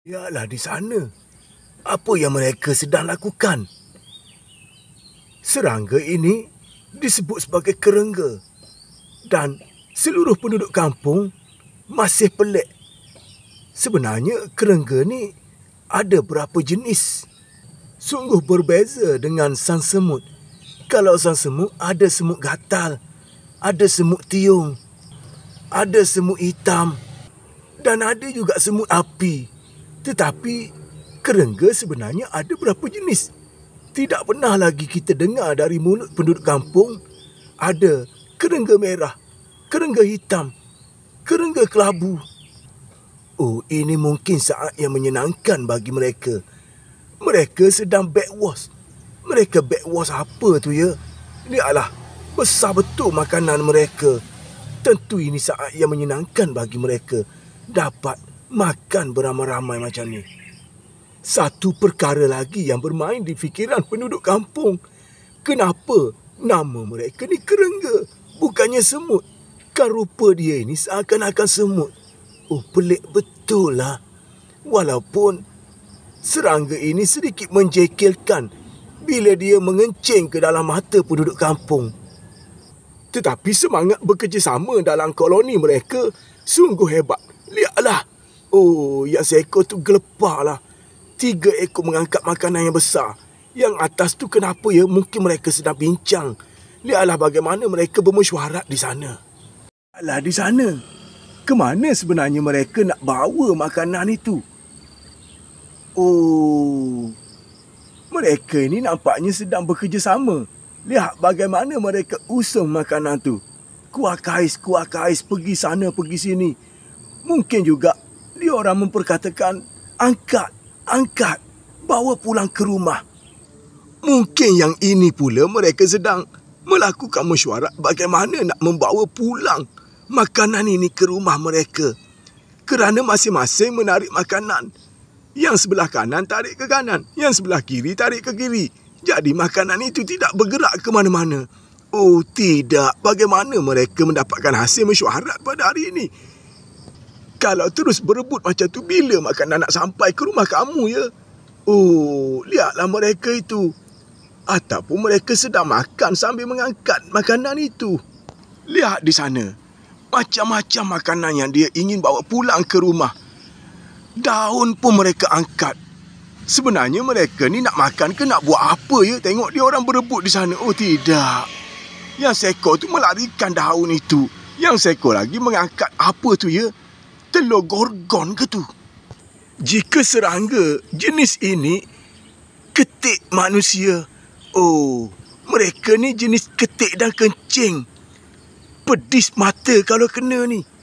Ialah di sana. Apa yang mereka sedang lakukan? Serangga ini disebut sebagai kerengga dan seluruh penduduk kampung masih pelik. Sebenarnya kerengga ni ada berapa jenis? Sungguh berbeza dengan sang semut. Kalau sang semut ada semut gatal, ada semut tiung, ada semut hitam dan ada juga semut api. Tetapi kerengga sebenarnya ada berapa jenis? Tidak pernah lagi kita dengar dari mulut penduduk kampung ada kerengga merah, kerengga hitam, kerengga kelabu. Oh, ini mungkin saat yang menyenangkan bagi mereka. Mereka sedang backwash. Mereka backwash apa tu ya? Ini adalah besar betul makanan mereka. Tentu ini saat yang menyenangkan bagi mereka. Dapat makan beramai-ramai macam ni. Satu perkara lagi yang bermain di fikiran penduduk kampung. Kenapa nama mereka ni kerengga? Bukannya semut. Kan rupa dia ini seakan-akan semut. Oh, pelik betul lah. Walaupun serangga ini sedikit menjekilkan bila dia mengencing ke dalam mata penduduk kampung. Tetapi semangat bekerjasama dalam koloni mereka sungguh hebat. Lihatlah. Oh, yang seekor tu gelepah lah. Tiga ekor mengangkat makanan yang besar. Yang atas tu kenapa ya? Mungkin mereka sedang bincang. Lihatlah bagaimana mereka bermesyuarat di sana. Alah di sana. Kemana sebenarnya mereka nak bawa makanan itu? Oh, mereka ini nampaknya sedang bekerjasama. Lihat bagaimana mereka usung makanan tu. Kuah kais, kuah kais, pergi sana, pergi sini. Mungkin juga Diorang memperkatakan, angkat, angkat, bawa pulang ke rumah. Mungkin yang ini pula mereka sedang melakukan mesyuarat bagaimana nak membawa pulang makanan ini ke rumah mereka. Kerana masing-masing menarik makanan. Yang sebelah kanan tarik ke kanan, yang sebelah kiri tarik ke kiri. Jadi makanan itu tidak bergerak ke mana-mana. Oh tidak, bagaimana mereka mendapatkan hasil mesyuarat pada hari ini? Kalau terus berebut macam tu, bila makanan nak sampai ke rumah kamu ya? Oh, lihatlah mereka itu. Ataupun mereka sedang makan sambil mengangkat makanan itu. Lihat di sana. Macam-macam makanan yang dia ingin bawa pulang ke rumah. Daun pun mereka angkat. Sebenarnya mereka ni nak makan ke nak buat apa ya? Tengok dia orang berebut di sana. Oh tidak. Yang seko tu melarikan daun itu. Yang seko lagi mengangkat apa tu ya? telur gorgon ke tu? Jika serangga jenis ini ketik manusia, oh, mereka ni jenis ketik dan kencing. Pedis mata kalau kena ni.